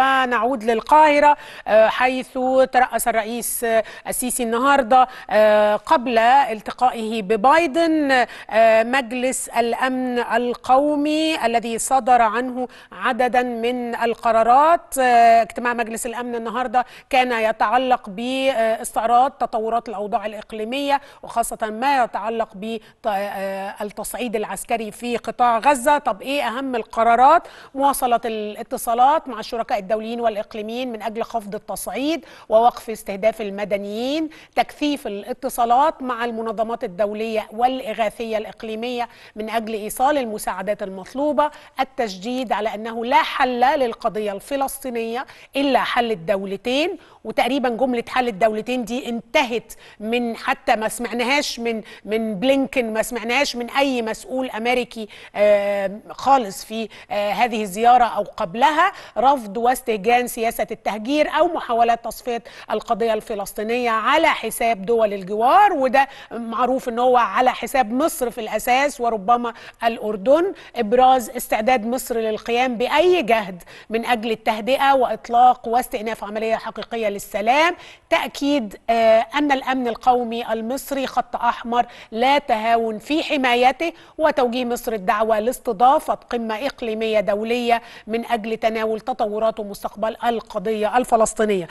ونعود للقاهرة آه، حيث ترأس الرئيس آه، السيسي النهاردة آه، قبل التقائه ببايدن مجلس الأمن القومي الذي صدر عنه عددا من القرارات اجتماع مجلس الأمن النهاردة كان يتعلق باستعراض تطورات الأوضاع الإقليمية وخاصة ما يتعلق بالتصعيد العسكري في قطاع غزة طب إيه أهم القرارات مواصلة الاتصالات مع الشركاء الدوليين والإقليميين من أجل خفض التصعيد ووقف استهداف المدنيين تكثيف الاتصالات مع المنظمات الدولية والإغاثية الإقليمية من أجل إيصال المساعدات المطلوبة التشديد على أنه لا حل للقضية الفلسطينية إلا حل الدولتين وتقريبا جملة حل الدولتين دي انتهت من حتى ما سمعناهاش من من بلينكن ما سمعناهاش من أي مسؤول أمريكي آه، خالص في آه، هذه الزيارة أو قبلها رفض استهجان سياسة التهجير أو محاولات تصفية القضية الفلسطينية على حساب دول الجوار وده معروف أنه هو على حساب مصر في الأساس وربما الأردن إبراز استعداد مصر للقيام بأي جهد من أجل التهدئة وإطلاق واستئناف عملية حقيقية للسلام تأكيد آه، أن الأمن القومي المصري خط أحمر لا تهاون في حمايته وتوجيه مصر الدعوة لاستضافة قمة إقليمية دولية من أجل تناول تطورات ومستقبل القضية الفلسطينية